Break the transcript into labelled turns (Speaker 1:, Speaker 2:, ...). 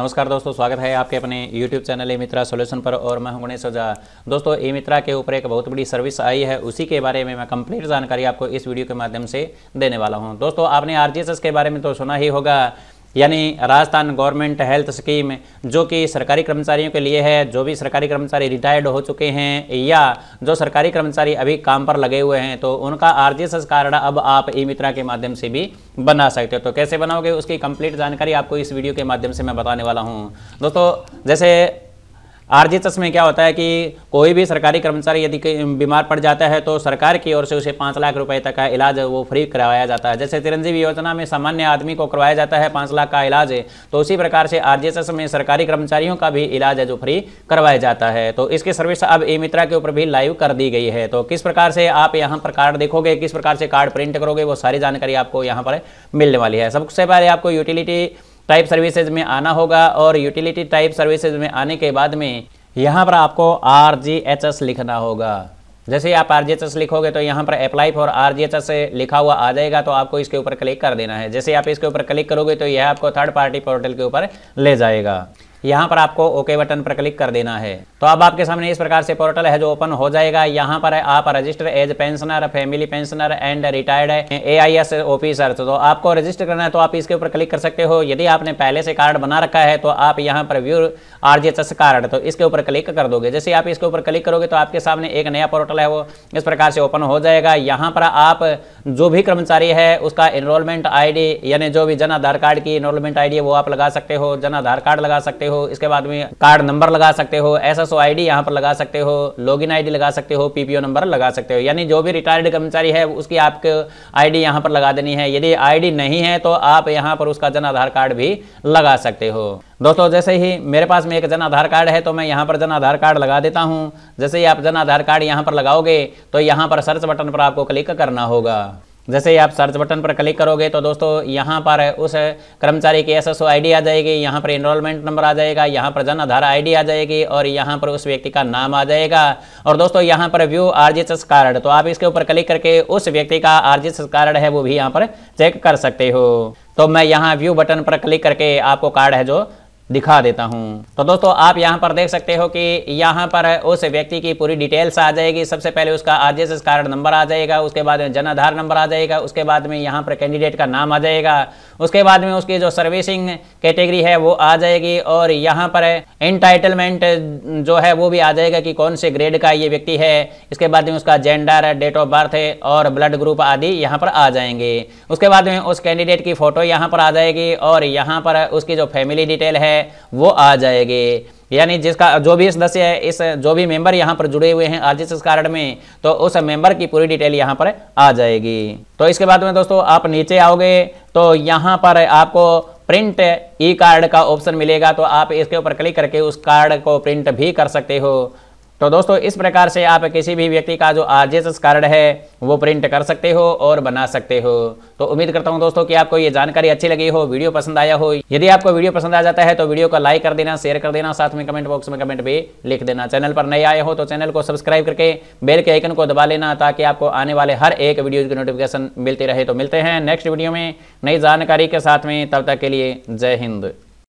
Speaker 1: नमस्कार दोस्तों स्वागत है आपके अपने YouTube channel E Mitra solution पर और मैं हूं गणेश ओझा दोस्तों ई मित्रा के ऊपर एक बहुत बड़ी सर्विस आई है उसी के बारे में मैं कंप्लीट जानकारी आपको इस वीडियो के माध्यम से देने वाला हूं दोस्तों आपने आर के बारे में तो सुना ही होगा यानी राजस्थान गवर्नमेंट हेल्थ स्कीम जो कि सरकारी कर्मचारियों के लिए है जो भी सरकारी कर्मचारी रिटायर्ड हो चुके हैं या जो सरकारी कर्मचारी अभी काम पर लगे हुए हैं तो उनका आर कार्ड अब आप ई मित्रा के माध्यम से भी बना सकते हो तो कैसे बनाओगे उसकी कंप्लीट जानकारी आपको इस वीडियो के माध्यम से मैं बताने वाला हूँ दोस्तों जैसे आरजी में क्या होता है कि कोई भी सरकारी कर्मचारी यदि बीमार पड़ जाता है तो सरकार की ओर से उसे पाँच लाख रुपए तक का इलाज वो फ्री करवाया जाता है जैसे चिरंजीवी योजना में सामान्य आदमी को करवाया जाता है पाँच लाख का इलाज है तो उसी प्रकार से आरजी में सरकारी कर्मचारियों का भी इलाज है जो फ्री करवाया जाता है तो इसकी सर्विस अब ई मित्रा के ऊपर भी लाइव कर दी गई है तो किस प्रकार से आप यहाँ पर कार्ड देखोगे किस प्रकार से कार्ड प्रिंट करोगे वो सारी जानकारी आपको यहाँ पर मिलने वाली है सबसे पहले आपको यूटिलिटी टाइप सर्विसेज में आना होगा और यूटिलिटी टाइप सर्विसेज में आने के बाद में यहाँ पर आपको आर जी एच एस लिखना होगा जैसे आप आर जी एच एस लिखोगे तो यहाँ पर apply for R G H S लिखा हुआ आ जाएगा तो आपको इसके ऊपर क्लिक कर देना है जैसे आप इसके ऊपर क्लिक करोगे तो यह आपको थर्ड पार्टी पोर्टल के ऊपर ले जाएगा यहाँ पर आपको ओके बटन पर क्लिक कर देना है तो अब आपके सामने इस प्रकार से पोर्टल है जो ओपन हो जाएगा यहाँ पर आप register as pensioner family pensioner and retired A I S officer तो आपको रजिस्टर करना है तो आप इसके ऊपर क्लिक कर सकते हो यदि आपने पहले से कार्ड बना रखा है तो आप यहाँ पर व्यू आरजीएचएस कार्ड तो इसके ऊपर क्लिक कर दोगे जैसे आप इसके ऊपर क्लिक करोगे तो आपके सामने एक नया पोर्टल है वो इस प्रकार से ओपन हो जाएगा यहाँ पर आप जो भी कर्मचारी है उसका इनरोलमेंट डी यानी जो भी जन आधार कार्ड की इनरोलमेंट डी है वो आप लगा सकते हो जन आधार कार्ड लगा सकते हो हो इसके बाद में कार्ड नंबर लगा सकते हो S S O I D यहाँ पर लगा सकते हो लॉगिन आईडी लगा सकते हो पीपीओ नंबर लगा सकते हो यानी जो भी रिटायर्ड कर्मचारी है उसकी आपके आईडी यहाँ पर लगा देनी है यदि आईडी नहीं है तो आप यहाँ पर उसका जन आधार कार्ड भी लगा सकते हो दोस्तों जैसे ही मेरे पास में एक जन आधार कार्ड है तो मैं यहाँ पर जन आधार कार्ड लगा देता हूँ जैसे ही आप जन आधार कार्ड यहाँ पर लगाओगे तो यहाँ पर सर्च बटन पर आपको क्लिक करना होगा जैसे ही आप सर्च बटन पर क्लिक करोगे तो दोस्तों यहाँ पर उस कर्मचारी की एसएसओ आईडी आ जाएगी यहाँ पर इनरोलमेंट नंबर आ जाएगा यहाँ पर जन आधार आई आ जाएगी और यहाँ पर उस व्यक्ति का नाम आ जाएगा और दोस्तों यहाँ पर व्यू आर कार्ड तो आप इसके ऊपर क्लिक करके उस व्यक्ति का आर कार्ड है वो भी यहाँ पर चेक कर सकते हो तो मैं यहाँ व्यू बटन पर क्लिक करके आपको कार्ड है जो दिखा देता हूँ तो दोस्तों आप यहाँ पर देख सकते हो कि यहाँ पर उस व्यक्ति की पूरी डिटेल्स आ जाएगी सबसे पहले उसका आर कार्ड नंबर आ जाएगा उसके बाद में जन आधार नंबर आ जाएगा उसके बाद में यहाँ पर कैंडिडेट का नाम आ जाएगा उसके बाद में उसकी जो सर्विसिंग कैटेगरी है वो आ जाएगी और यहाँ पर इंटाइटलमेंट जो है वो भी आ जाएगा कि कौन से ग्रेड का ये व्यक्ति है इसके बाद में उसका जेंडर डेट ऑफ बर्थ और ब्लड ग्रुप आदि यहाँ पर आ जाएंगे उसके बाद में उस कैंडिडेट की फ़ोटो यहाँ पर आ जाएगी और यहाँ पर उसकी जो फैमिली डिटेल है है वो आ जाएगी यानी जिसका जो भी सदस्य है इस जो भी मेंबर यहाँ पर जुड़े हुए हैं आरजीएस कार्ड में तो उस मेंबर की पूरी डिटेल यहाँ पर आ जाएगी तो इसके बाद में दोस्तों आप नीचे आओगे तो यहाँ पर आपको प्रिंट ई कार्ड का ऑप्शन मिलेगा तो आप इसके ऊपर क्लिक करके उस कार्ड को प्रिंट भी कर सकते हो तो दोस्तों इस प्रकार से आप किसी भी व्यक्ति का जो आर कार्ड है वो प्रिंट कर सकते हो और बना सकते हो तो उम्मीद करता हूँ दोस्तों कि आपको ये जानकारी अच्छी लगी हो वीडियो पसंद आया हो यदि आपको वीडियो पसंद आ जाता है तो वीडियो को लाइक कर देना शेयर कर देना साथ में कमेंट बॉक्स में कमेंट भी लिख देना चैनल पर नए आए हो तो चैनल को सब्सक्राइब करके बेल के आइकन को दबा लेना ताकि आपको आने वाले हर एक वीडियो की नोटिफिकेशन मिलती रहे तो मिलते हैं नेक्स्ट वीडियो में नई जानकारी के साथ में तब तक के लिए जय हिंद